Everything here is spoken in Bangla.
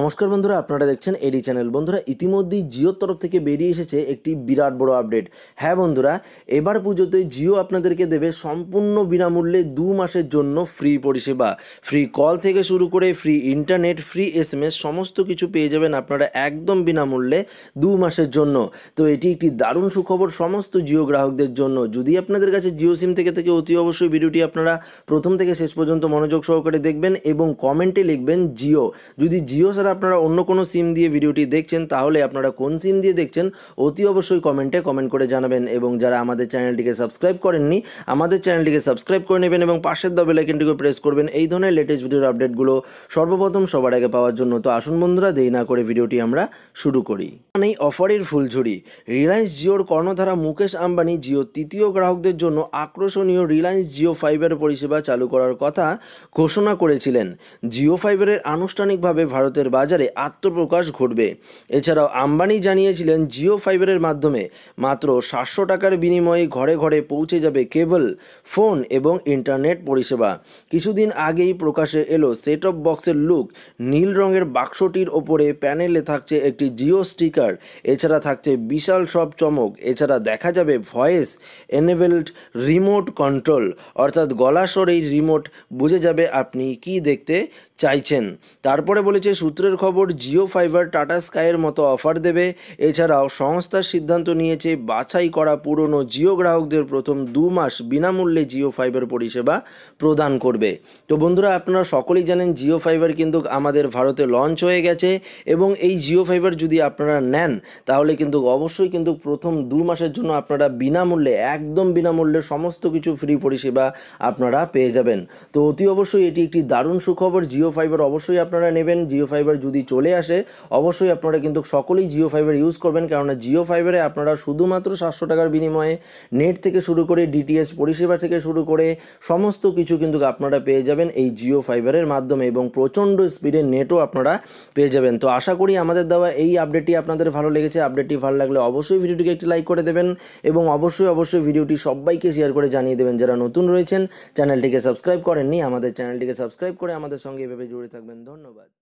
নমস্কার বন্ধুরা আপনারা দেখছেন এডি চ্যানেল বন্ধুরা ইতিমধ্যেই জিওর তরফ থেকে বেরিয়ে এসেছে একটি বিরাট বড় আপডেট হ্যাঁ বন্ধুরা এবার পুজোতে জিও আপনাদেরকে দেবে সম্পূর্ণ বিনামূল্যে দু মাসের জন্য ফ্রি পরিষেবা ফ্রি কল থেকে শুরু করে ফ্রি ইন্টারনেট ফ্রি এস সমস্ত কিছু পেয়ে যাবেন আপনারা একদম বিনামূল্যে দু মাসের জন্য তো এটি একটি দারুণ সুখবর সমস্ত জিও গ্রাহকদের জন্য যদি আপনাদের কাছে জিও সিম থেকে থেকে অতি অবশ্যই ভিডিওটি আপনারা প্রথম থেকে শেষ পর্যন্ত মনোযোগ সহকারে দেখবেন এবং কমেন্টে লিখবেন জিও যদি জিও ছাড়া আপনারা অন্য কোনো সিম দিয়ে ভিডিওটি দেখছেন তাহলে আপনারা কোন সিম দিয়ে দেখছেন অতি অবশ্যই কমেন্টে কমেন্ট করে জানাবেন এবং যারা আমাদের চ্যানেলটিকে সাবস্ক্রাইব করেননি আমাদের চ্যানেলটিকে সাবস্ক্রাইব করে নেবেন এবং পাশের দবে লাইকেনটিকে প্রেস করবেন এই ধরনের লেটেস্ট ভিডিওর আপডেটগুলো সর্বপ্রথম সবার আগে পাওয়ার জন্য তো আসুন বন্ধুরা দেই না করে ভিডিওটি আমরা শুরু করি এই অফারের ফুলঝুরি রিলায়েন্স জিওর কর্ণধারা মুকেশ আম্বানি জিও তৃতীয় গ্রাহকদের জন্য আকর্ষণীয় রিলায়েন্স জিও ফাইবার পরিষেবা চালু করার কথা ঘোষণা করেছিলেন জিও ফাইবারের আনুষ্ঠানিকভাবে ভারতের বাজারে আত্মপ্রকাশ ঘটবে এছাড়াও আম্বানি জানিয়েছিলেন জিও ফাইবারের মাধ্যমে মাত্র সাতশো টাকার বিনিময়ে ঘরে ঘরে পৌঁছে যাবে কেবল ফোন এবং ইন্টারনেট পরিষেবা কিছুদিন আগেই প্রকাশে এলো সেট অফ বক্সের লুক নীল রঙের বাক্সটির ওপরে প্যানেলে থাকছে একটি জিও স্টিকার এছাড়া থাকছে বিশাল সব চমক এছাড়া দেখা যাবে ভয়েস এনেবেলড রিমোট কন্ট্রোল অর্থাৎ গলা সরেই রিমোট বুঝে যাবে আপনি কি দেখতে চাইছেন তারপরে বলেছে সূত্রের খবর জিও ফাইবার টাটা স্কাইয়ের মতো অফার দেবে এছাড়াও সংস্থার সিদ্ধান্ত নিয়েছে বাছাই করা পুরনো জিও গ্রাহকদের প্রথম দু মাস বিনামূল্যে জিও ফাইবার পরিষেবা প্রদান করবে তো বন্ধুরা আপনারা সকলেই জানেন জিও ফাইবার কিন্তু আমাদের ভারতে লঞ্চ হয়ে গেছে এবং এই জিও ফাইবার যদি আপনারা নেন তাহলে কিন্তু অবশ্যই কিন্তু প্রথম দু মাসের জন্য আপনারা বিনামূল্যে একদম বিনামূল্যে সমস্ত কিছু ফ্রি পরিষেবা আপনারা পেয়ে যাবেন তো অতি অবশ্যই এটি একটি দারুণ সুখবর জিও জিও ফাইবার অবশ্যই আপনারা নেবেন জিও ফাইবার যদি চলে আসে অবশ্যই আপনারা কিন্তু সকলেই জিও ফাইবার ইউজ করবেন কেননা জিও ফাইবারে আপনারা শুধুমাত্র সাতশো টাকার বিনিময়ে নেট থেকে শুরু করে ডিটিএস পরিষেবা থেকে শুরু করে সমস্ত কিছু কিন্তু আপনারা পেয়ে যাবেন এই জিও ফাইবারের মাধ্যমে এবং প্রচণ্ড স্পিডের নেটও আপনারা পেয়ে যাবেন তো আশা করি আমাদের দেওয়া এই আপডেটটি আপনাদের ভালো লেগেছে আপডেটটি ভালো লাগলে অবশ্যই ভিডিওটিকে একটি লাইক করে দেবেন এবং অবশ্যই অবশ্যই ভিডিওটি সবাইকে শেয়ার করে জানিয়ে দেবেন যারা নতুন রয়েছেন চ্যানেলটিকে সাবস্ক্রাইব করেননি আমাদের চ্যানেলটিকে সাবস্ক্রাইব করে আমাদের সঙ্গে এভাবে জুড়ে থাকবেন ধন্যবাদ